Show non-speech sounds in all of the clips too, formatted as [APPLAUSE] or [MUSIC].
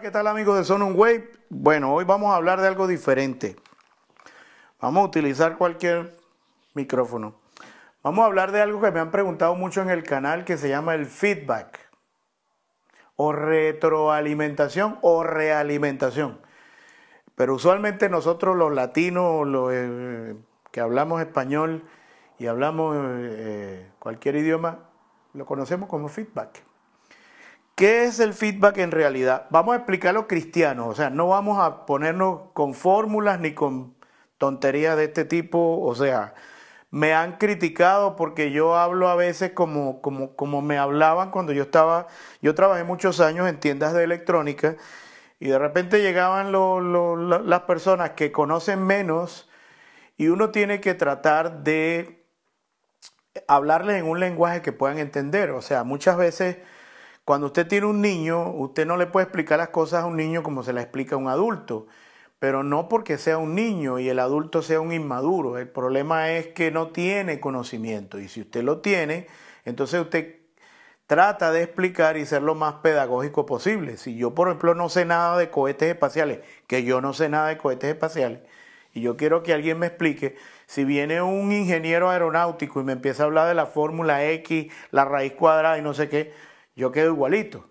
¿qué tal amigos de Sonon Wave? Bueno, hoy vamos a hablar de algo diferente. Vamos a utilizar cualquier micrófono. Vamos a hablar de algo que me han preguntado mucho en el canal que se llama el feedback o retroalimentación o realimentación. Pero usualmente nosotros los latinos, los eh, que hablamos español y hablamos eh, cualquier idioma, lo conocemos como feedback. ¿Qué es el feedback en realidad? Vamos a explicarlo cristiano, o sea, no vamos a ponernos con fórmulas ni con tonterías de este tipo, o sea, me han criticado porque yo hablo a veces como, como, como me hablaban cuando yo estaba, yo trabajé muchos años en tiendas de electrónica y de repente llegaban las personas que conocen menos y uno tiene que tratar de hablarles en un lenguaje que puedan entender, o sea, muchas veces cuando usted tiene un niño, usted no le puede explicar las cosas a un niño como se las explica a un adulto, pero no porque sea un niño y el adulto sea un inmaduro. El problema es que no tiene conocimiento y si usted lo tiene, entonces usted trata de explicar y ser lo más pedagógico posible. Si yo, por ejemplo, no sé nada de cohetes espaciales, que yo no sé nada de cohetes espaciales, y yo quiero que alguien me explique, si viene un ingeniero aeronáutico y me empieza a hablar de la fórmula X, la raíz cuadrada y no sé qué, yo quedo igualito.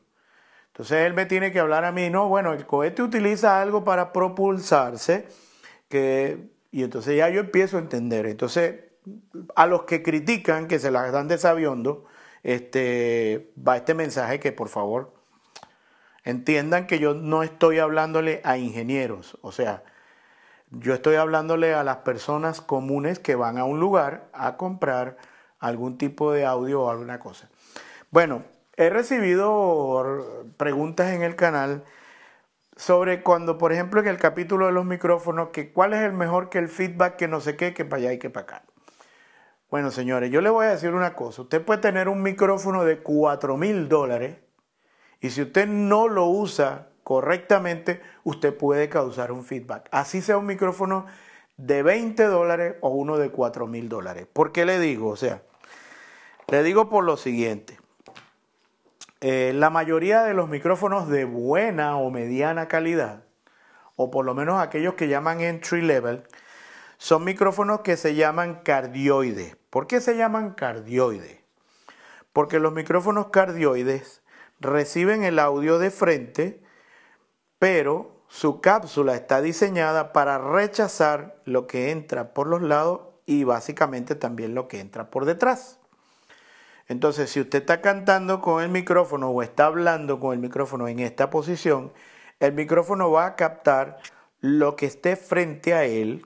Entonces él me tiene que hablar a mí, no, bueno, el cohete utiliza algo para propulsarse, que, y entonces ya yo empiezo a entender. Entonces, a los que critican, que se las dan de este, va este mensaje que por favor entiendan que yo no estoy hablándole a ingenieros, o sea, yo estoy hablándole a las personas comunes que van a un lugar a comprar algún tipo de audio o alguna cosa. Bueno, He recibido preguntas en el canal sobre cuando, por ejemplo, en el capítulo de los micrófonos, que cuál es el mejor que el feedback, que no sé qué, que para allá y que para acá. Bueno, señores, yo le voy a decir una cosa. Usted puede tener un micrófono de 4.000 mil dólares y si usted no lo usa correctamente, usted puede causar un feedback. Así sea un micrófono de 20 dólares o uno de 4.000 mil dólares. ¿Por qué le digo? O sea, le digo por lo siguiente. Eh, la mayoría de los micrófonos de buena o mediana calidad, o por lo menos aquellos que llaman entry level, son micrófonos que se llaman cardioides. ¿Por qué se llaman cardioides? Porque los micrófonos cardioides reciben el audio de frente, pero su cápsula está diseñada para rechazar lo que entra por los lados y básicamente también lo que entra por detrás. Entonces, si usted está cantando con el micrófono o está hablando con el micrófono en esta posición, el micrófono va a captar lo que esté frente a él,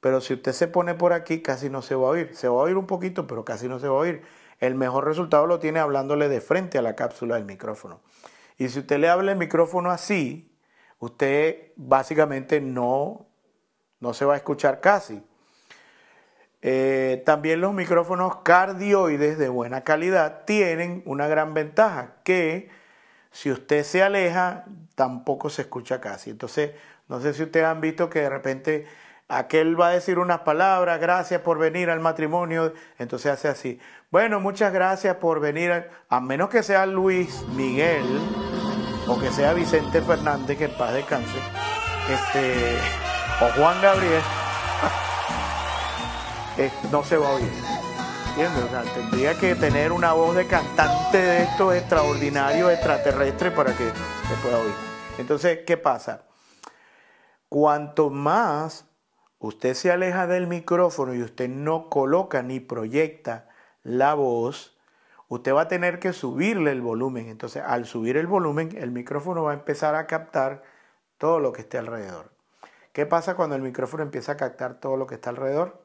pero si usted se pone por aquí, casi no se va a oír. Se va a oír un poquito, pero casi no se va a oír. El mejor resultado lo tiene hablándole de frente a la cápsula del micrófono. Y si usted le habla el micrófono así, usted básicamente no, no se va a escuchar casi. Eh, también los micrófonos cardioides de buena calidad tienen una gran ventaja que si usted se aleja tampoco se escucha casi. Entonces, no sé si ustedes han visto que de repente aquel va a decir unas palabras, gracias por venir al matrimonio, entonces hace así. Bueno, muchas gracias por venir, a, menos que sea Luis Miguel o que sea Vicente Fernández, que el paz descanse, este, o Juan Gabriel. [LAUGHS] Eh, no se va a oír. ¿Entiendes? O sea, tendría que tener una voz de cantante de esto extraordinario, extraterrestre para que se pueda oír. Entonces, ¿qué pasa? Cuanto más usted se aleja del micrófono y usted no coloca ni proyecta la voz, usted va a tener que subirle el volumen. Entonces, al subir el volumen, el micrófono va a empezar a captar todo lo que esté alrededor. ¿Qué pasa cuando el micrófono empieza a captar todo lo que está alrededor?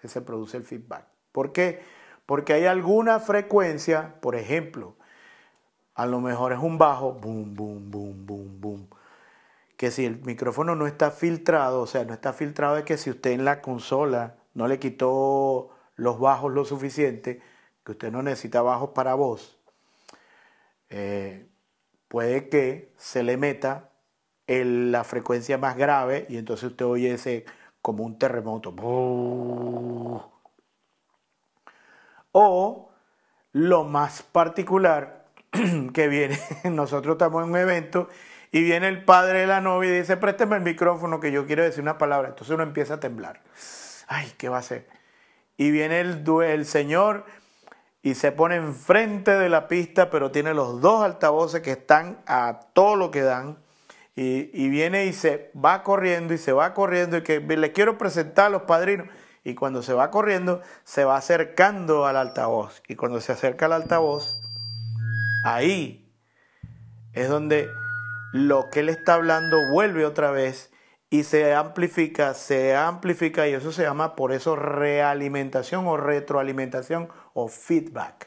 que se produce el feedback. ¿Por qué? Porque hay alguna frecuencia, por ejemplo, a lo mejor es un bajo, boom, boom, boom, boom, boom. Que si el micrófono no está filtrado, o sea, no está filtrado es que si usted en la consola no le quitó los bajos lo suficiente, que usted no necesita bajos para voz, eh, puede que se le meta la frecuencia más grave y entonces usted oye ese como un terremoto. O lo más particular [CLEARS THROAT] que viene, [LAUGHS] nosotros estamos en un evento y viene el padre de la novia y dice, présteme el micrófono que yo quiero decir una palabra. Entonces uno empieza a temblar. Ay, ¿qué va a ser, Y viene el, el señor y se pone enfrente de la pista, pero tiene los dos altavoces que están a todo lo que dan y, viene y se va corriendo y se va corriendo y que le quiero presentar a los padrinos. Y cuando se va corriendo, se va acercando al altavoz. Y cuando se acerca al altavoz, ahí es donde lo que él está hablando vuelve otra vez y se amplifica, se amplifica y eso se llama por eso realimentación o retroalimentación o feedback.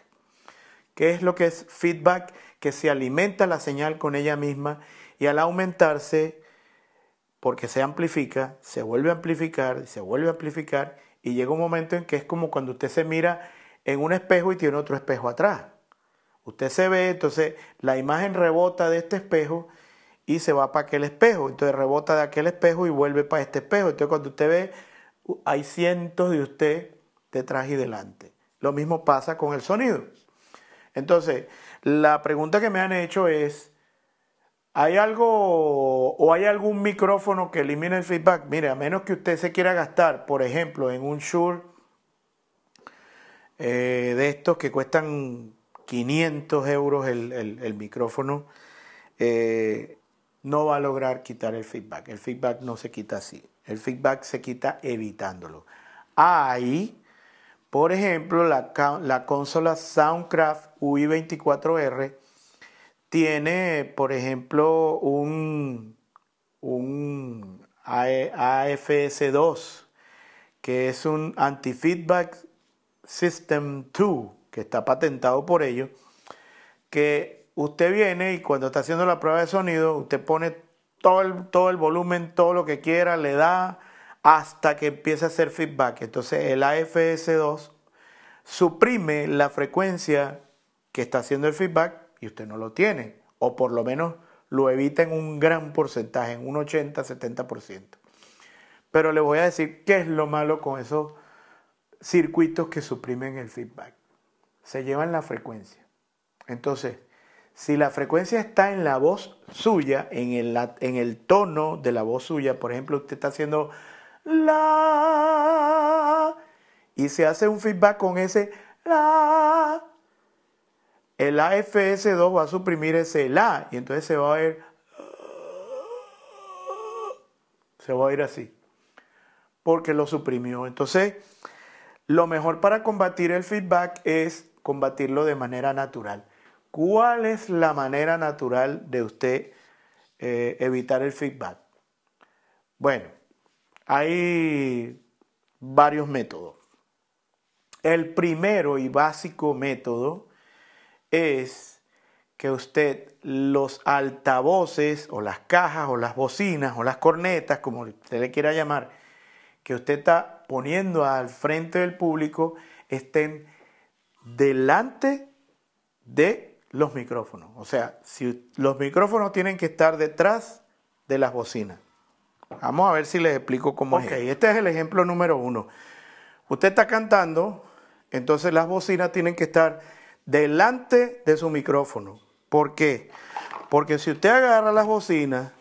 ¿Qué es lo que es feedback? Que se alimenta la señal con ella misma y al aumentarse, porque se amplifica, se vuelve a amplificar, se vuelve a amplificar, y llega un momento en que es como cuando usted se mira en un espejo y tiene otro espejo atrás. Usted se ve, entonces la imagen rebota de este espejo y se va para aquel espejo. Entonces rebota de aquel espejo y vuelve para este espejo. Entonces cuando usted ve, hay cientos de usted detrás y delante. Lo mismo pasa con el sonido. Entonces, la pregunta que me han hecho es, ¿Hay algo o hay algún micrófono que elimine el feedback? Mire, a menos que usted se quiera gastar, por ejemplo, en un Shure eh, de estos que cuestan 500 euros el, micrófono, eh, no va a lograr quitar el feedback. El feedback no se quita así. El feedback se quita evitándolo. Hay, por ejemplo, la, la consola Soundcraft UI24R tiene, por ejemplo, un, AFS2, e, que es un Anti-Feedback System 2, que está patentado por ellos, que usted viene y cuando está haciendo la prueba de sonido, usted pone todo el, todo el volumen, todo lo que quiera, le da hasta que empiece a hacer feedback. Entonces el AFS2 suprime la frecuencia que está haciendo el feedback y usted no lo tiene, o por lo menos lo evita en un gran porcentaje, en un 80-70%. Pero le voy a decir qué es lo malo con esos circuitos que suprimen el feedback. Se llevan la frecuencia. Entonces, si la frecuencia está en la voz suya, en el, en el tono de la voz suya, por ejemplo, usted está haciendo la y se hace un feedback con ese la el AFS2 va a suprimir ese LA y entonces se va a ir se va a ir así porque lo suprimió. Entonces, lo mejor para combatir el feedback es combatirlo de manera natural. ¿Cuál es la manera natural de usted eh, evitar el feedback? Bueno, hay varios métodos. El primero y básico método es que usted los altavoces o las cajas o las bocinas o las cornetas, como usted le quiera llamar, que usted está poniendo al frente del público, estén delante de los micrófonos. O sea, si los micrófonos tienen que estar detrás de las bocinas. Vamos a ver si les explico cómo es. este es el ejemplo número uno. Usted está cantando, entonces las bocinas tienen que estar delante de su micrófono. ¿Por qué? Porque si usted agarra las bocinas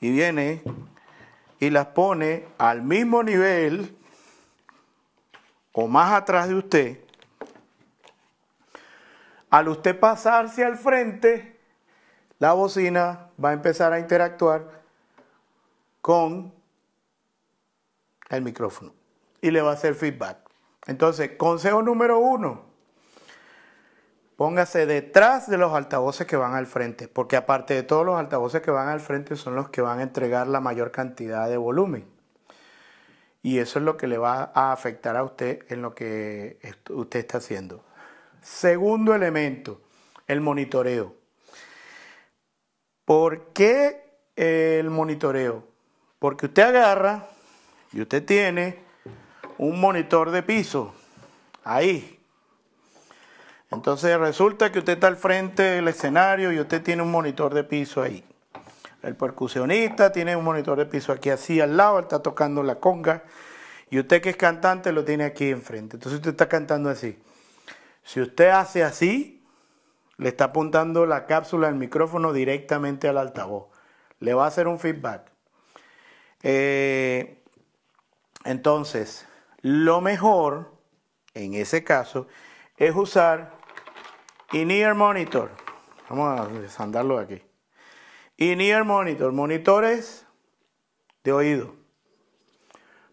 y viene y las pone al mismo nivel o más atrás de usted, al usted pasarse al frente, la bocina va a empezar a interactuar con el micrófono y le va a hacer feedback. Entonces, consejo número uno, Póngase detrás de los altavoces que van al frente, porque aparte de todos los altavoces que van al frente son los que van a entregar la mayor cantidad de volumen. Y eso es lo que le va a afectar a usted en lo que usted está haciendo. Segundo elemento, el monitoreo. ¿Por qué eh, el monitoreo? Porque usted agarra y usted tiene un monitor de piso ahí entonces resulta que usted está al frente del escenario y usted tiene un monitor de piso ahí. El percusionista tiene un monitor de piso aquí así al lado, está tocando la conga. Y usted que es cantante lo tiene aquí enfrente. Entonces usted está cantando así. Si usted hace así, le está apuntando la cápsula del micrófono directamente al altavoz. Le va a hacer un feedback. Eh, entonces, lo mejor en ese caso es usar In ear monitor. Vamos a desandarlo de aquí. In ear monitor. Monitores de oído.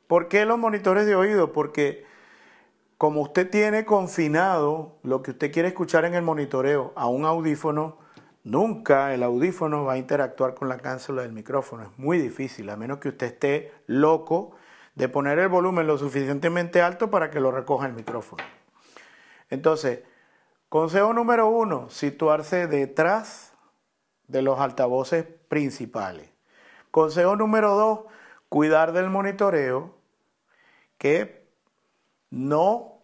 ¿Por qué los monitores de oído? Porque como usted tiene confinado lo que usted quiere escuchar en el monitoreo a un audífono, nunca el audífono va a interactuar con la cápsula del micrófono. Es muy difícil, a menos que usted esté loco de poner el volumen lo suficientemente alto para que lo recoja el micrófono. Entonces, Consejo número uno, situarse detrás de los altavoces principales. Consejo número dos, cuidar del monitoreo, que no,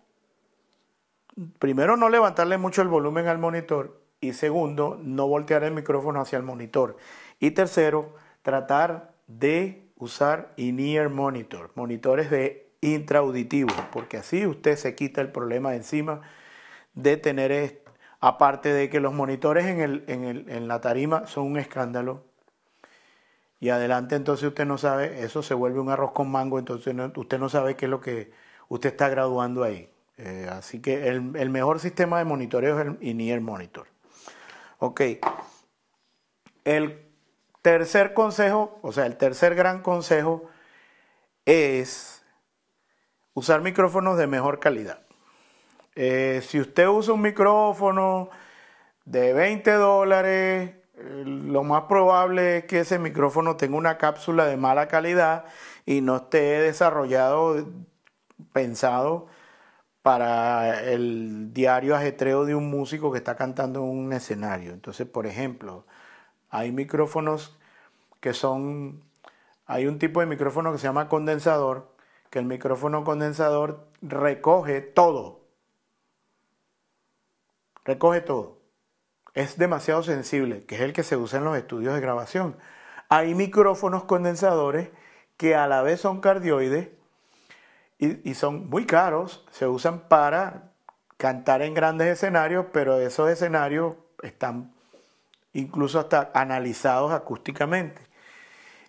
primero no levantarle mucho el volumen al monitor y segundo, no voltear el micrófono hacia el monitor. Y tercero, tratar de usar in-ear monitor, monitores de intraauditivo, porque así usted se quita el problema de encima de tener Aparte de que los monitores en, el, en, el, en la tarima son un escándalo. Y adelante entonces usted no sabe, eso se vuelve un arroz con mango, entonces usted no sabe qué es lo que usted está graduando ahí. Eh, así que el, mejor sistema de monitoreo es el INIER Monitor. Ok. El tercer consejo, o sea, el tercer gran consejo es usar micrófonos de mejor calidad. Eh, si usted usa un micrófono de 20 dólares, eh, lo más probable es que ese micrófono tenga una cápsula de mala calidad y no esté desarrollado, pensado para el diario ajetreo de un músico que está cantando en un escenario. Entonces, por ejemplo, hay micrófonos que son, hay un tipo de micrófono que se llama condensador, que el micrófono condensador recoge todo, recoge todo. Es demasiado sensible, que es el que se usa en los estudios de grabación. Hay micrófonos condensadores que a la vez son cardioides y, son muy caros, se usan para cantar en grandes escenarios, pero esos escenarios están incluso hasta analizados acústicamente.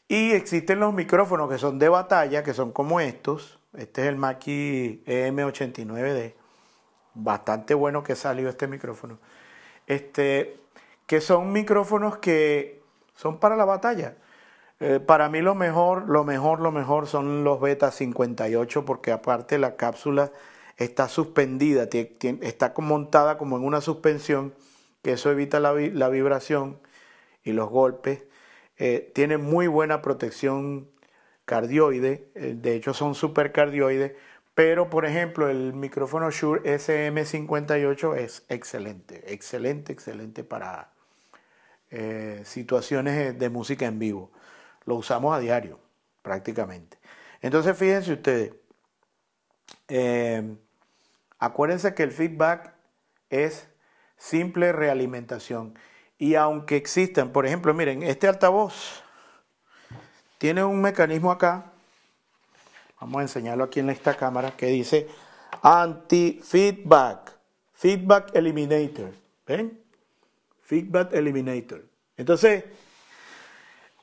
Y existen los micrófonos que son de batalla, que son como estos. Este es el Mackie EM89D bastante bueno que salió este micrófono. Este, que son micrófonos que son para la batalla. Eh, para mí lo mejor, lo mejor, lo mejor son los Beta 58 porque aparte la cápsula está suspendida, está montada como en una suspensión, que eso evita la, vibración y los golpes. Eh, tiene muy buena protección cardioide, eh, de hecho son supercardioides, pero, por ejemplo, el micrófono Shure SM58 es excelente, excelente, excelente para eh, situaciones de música en vivo. Lo usamos a diario, prácticamente. Entonces, fíjense ustedes, eh, acuérdense que el feedback es simple realimentación. Y aunque existan, por ejemplo, miren, este altavoz tiene un mecanismo acá Vamos a enseñarlo aquí en esta cámara que dice anti-feedback. Feedback eliminator. ¿Ven? Feedback eliminator. Entonces,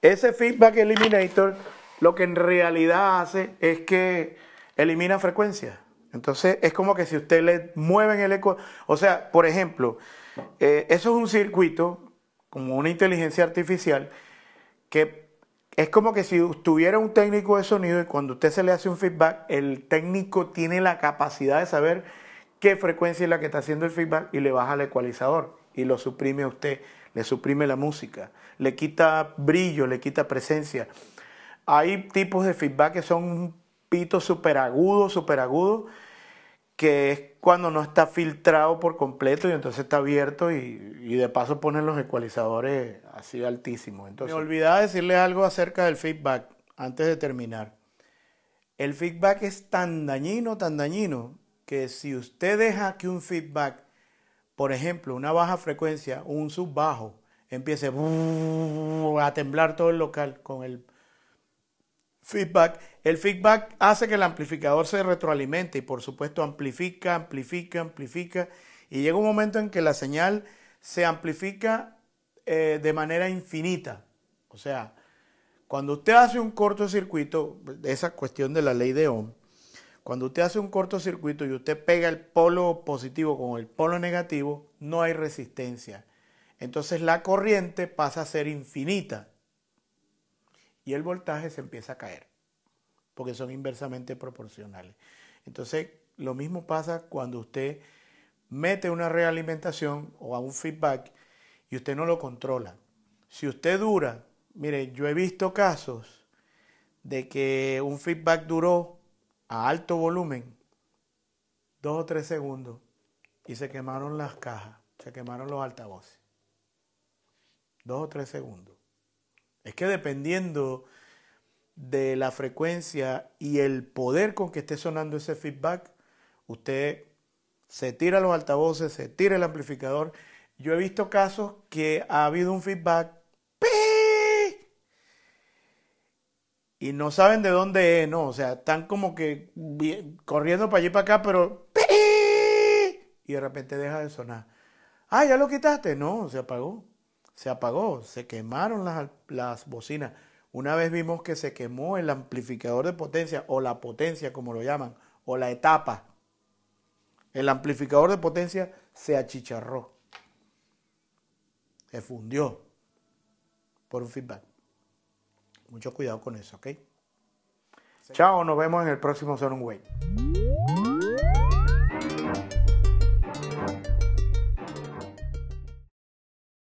ese feedback eliminator lo que en realidad hace es que elimina frecuencia. Entonces, es como que si usted le en el eco. O sea, por ejemplo, eh, eso es un circuito, como una inteligencia artificial, que es como que si tuviera un técnico de sonido y cuando usted se le hace un feedback, el técnico tiene la capacidad de saber qué frecuencia es la que está haciendo el feedback y le baja el ecualizador y lo suprime a usted, le suprime la música, le quita brillo, le quita presencia. Hay tipos de feedback que son pitos súper agudo, súper agudo que es cuando no está filtrado por completo y entonces está abierto y, de paso ponen los ecualizadores así altísimos. Entonces, Me olvidaba decirle algo acerca del feedback antes de terminar. El feedback es tan dañino, tan dañino, que si usted deja que un feedback, por ejemplo, una baja frecuencia, un sub bajo, empiece a temblar todo el local con el feedback. El feedback hace que el amplificador se retroalimente y por supuesto amplifica, amplifica, amplifica. Y llega un momento en que la señal se amplifica eh, de manera infinita. O sea, cuando usted hace un cortocircuito, esa cuestión de la ley de Ohm, cuando usted hace un cortocircuito y usted pega el polo positivo con el polo negativo, no hay resistencia. Entonces la corriente pasa a ser infinita y el voltaje se empieza a caer, porque son inversamente proporcionales. Entonces, lo mismo pasa cuando usted mete una realimentación o a un feedback y usted no lo controla. Si usted dura, mire, yo he visto casos de que un feedback duró a alto volumen dos o tres segundos y se quemaron las cajas, se quemaron los altavoces. Dos o tres segundos. Es que dependiendo de la frecuencia y el poder con que esté sonando ese feedback, usted se tira los altavoces, se tira el amplificador. Yo he visto casos que ha habido un feedback y no saben de dónde es, ¿no? O sea, están como que corriendo para allí para acá, pero y de repente deja de sonar. Ah, ya lo quitaste, no, se apagó se apagó, se quemaron las, bocinas. Una vez vimos que se quemó el amplificador de potencia o la potencia como lo llaman, o la etapa. El amplificador de potencia se achicharró, se fundió por un feedback. Mucho cuidado con eso, ¿ok? Chao, nos vemos en el próximo un Way.